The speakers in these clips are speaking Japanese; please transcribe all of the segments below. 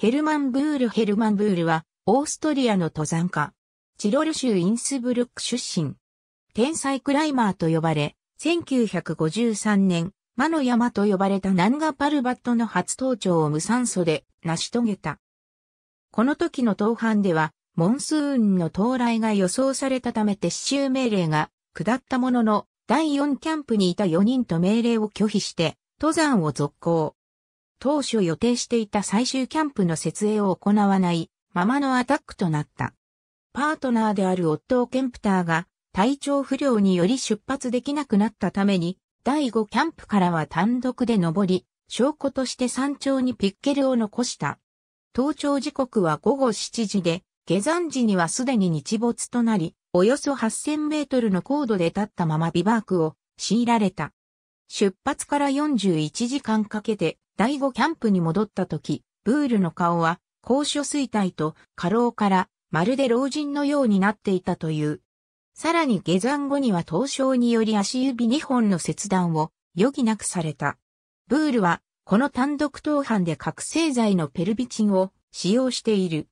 ヘルマン・ブール・ヘルマン・ブールは、オーストリアの登山家。チロル州インスブルック出身。天才クライマーと呼ばれ、1953年、魔の山と呼ばれたナンガパルバットの初登頂を無酸素で成し遂げた。この時の登板では、モンスーンの到来が予想されたため撤収命令が下ったものの、第4キャンプにいた4人と命令を拒否して、登山を続行。当初予定していた最終キャンプの設営を行わないままのアタックとなった。パートナーであるオットー・ケンプターが体調不良により出発できなくなったために、第5キャンプからは単独で登り、証拠として山頂にピッケルを残した。登頂時刻は午後7時で、下山時にはすでに日没となり、およそ8000メートルの高度で立ったままビバークを強いられた。出発から41時間かけて第5キャンプに戻った時、ブールの顔は、高所衰退と過労から、まるで老人のようになっていたという。さらに下山後には凍傷により足指2本の切断を余儀なくされた。ブールは、この単独当犯で覚醒剤のペルビチンを使用している。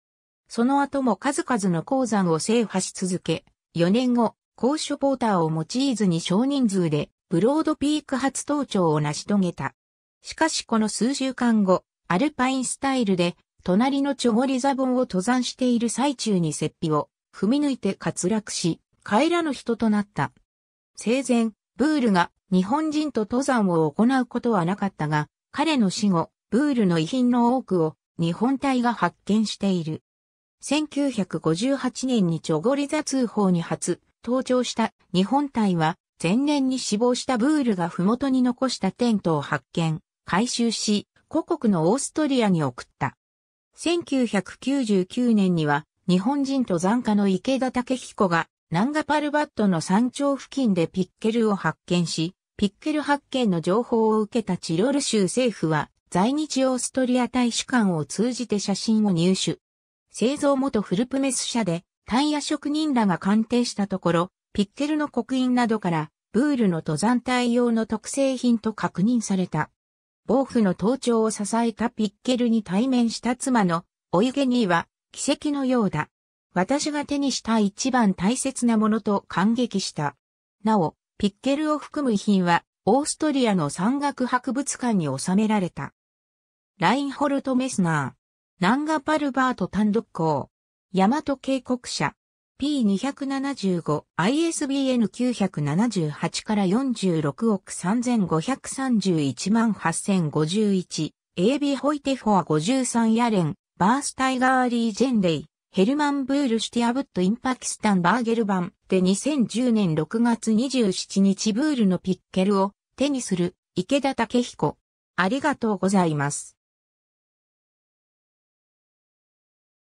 その後も数々の鉱山を制覇し続け、4年後、高所ポーターを用いずに少人数で、ブロードピーク初登頂を成し遂げた。しかしこの数週間後、アルパインスタイルで、隣のチョゴリザボンを登山している最中に雪庇を踏み抜いて滑落し、帰らぬ人となった。生前、ブールが日本人と登山を行うことはなかったが、彼の死後、ブールの遺品の多くを日本隊が発見している。1958年にチョゴリザ通報に初登頂した日本隊は前年に死亡したブールが麓に残したテントを発見。回収し、故国のオーストリアに送った。1999年には、日本人登山家の池田武彦が、ナンガパルバットの山頂付近でピッケルを発見し、ピッケル発見の情報を受けたチロル州政府は、在日オーストリア大使館を通じて写真を入手。製造元フルプメス社で、タイヤ職人らが鑑定したところ、ピッケルの刻印などから、ブールの登山隊用の特製品と確認された。暴風の登頂を支えたピッケルに対面した妻のおゆげには奇跡のようだ。私が手にした一番大切なものと感激した。なお、ピッケルを含む品はオーストリアの山岳博物館に収められた。ラインホルト・メスナー、ナンガ・パルバート単独校、大和渓谷社、P275、ISBN 978から46億3531万8051、AB ホイテフォア53ヤレン、バースタイガーリー・ジェンレイ、ヘルマン・ブール・シティ・アブット・イン・パキスタン・バーゲル版で2010年6月27日ブールのピッケルを手にする池田武彦。ありがとうございます。